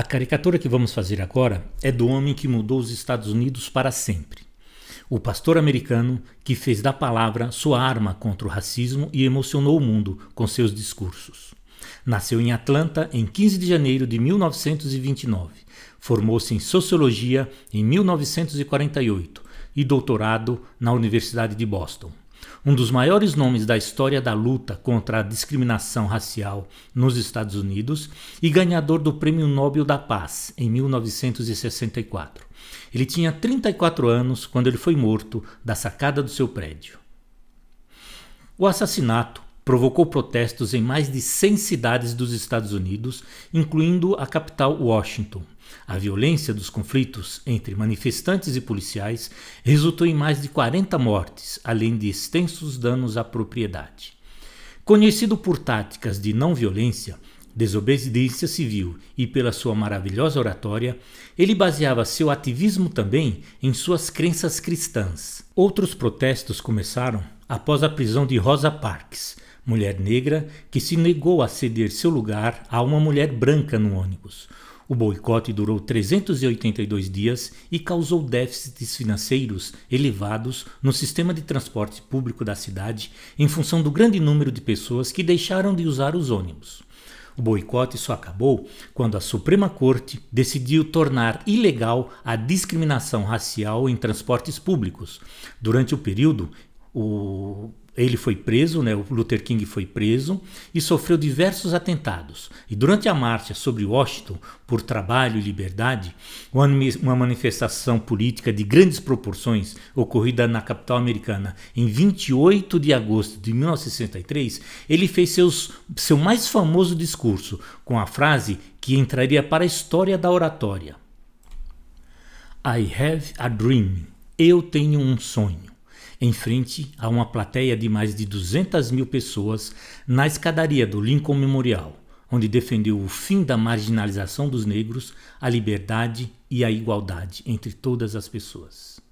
A caricatura que vamos fazer agora é do homem que mudou os Estados Unidos para sempre. O pastor americano que fez da palavra sua arma contra o racismo e emocionou o mundo com seus discursos. Nasceu em Atlanta em 15 de janeiro de 1929. Formou-se em sociologia em 1948 e doutorado na Universidade de Boston. Um dos maiores nomes da história da luta contra a discriminação racial nos Estados Unidos e ganhador do Prêmio Nobel da Paz em 1964. Ele tinha 34 anos quando ele foi morto da sacada do seu prédio. O assassinato provocou protestos em mais de 100 cidades dos Estados Unidos, incluindo a capital Washington. A violência dos conflitos entre manifestantes e policiais resultou em mais de 40 mortes, além de extensos danos à propriedade. Conhecido por táticas de não violência, desobediência civil e pela sua maravilhosa oratória, ele baseava seu ativismo também em suas crenças cristãs. Outros protestos começaram após a prisão de Rosa Parks, mulher negra, que se negou a ceder seu lugar a uma mulher branca no ônibus. O boicote durou 382 dias e causou déficits financeiros elevados no sistema de transporte público da cidade em função do grande número de pessoas que deixaram de usar os ônibus. O boicote só acabou quando a Suprema Corte decidiu tornar ilegal a discriminação racial em transportes públicos. Durante o período, o ele foi preso, né, o Luther King foi preso e sofreu diversos atentados. E durante a marcha sobre Washington por trabalho e liberdade, uma manifestação política de grandes proporções ocorrida na capital americana em 28 de agosto de 1963, ele fez seus, seu mais famoso discurso com a frase que entraria para a história da oratória: I have a dream. Eu tenho um sonho em frente a uma plateia de mais de 200 mil pessoas na escadaria do Lincoln Memorial, onde defendeu o fim da marginalização dos negros, a liberdade e a igualdade entre todas as pessoas.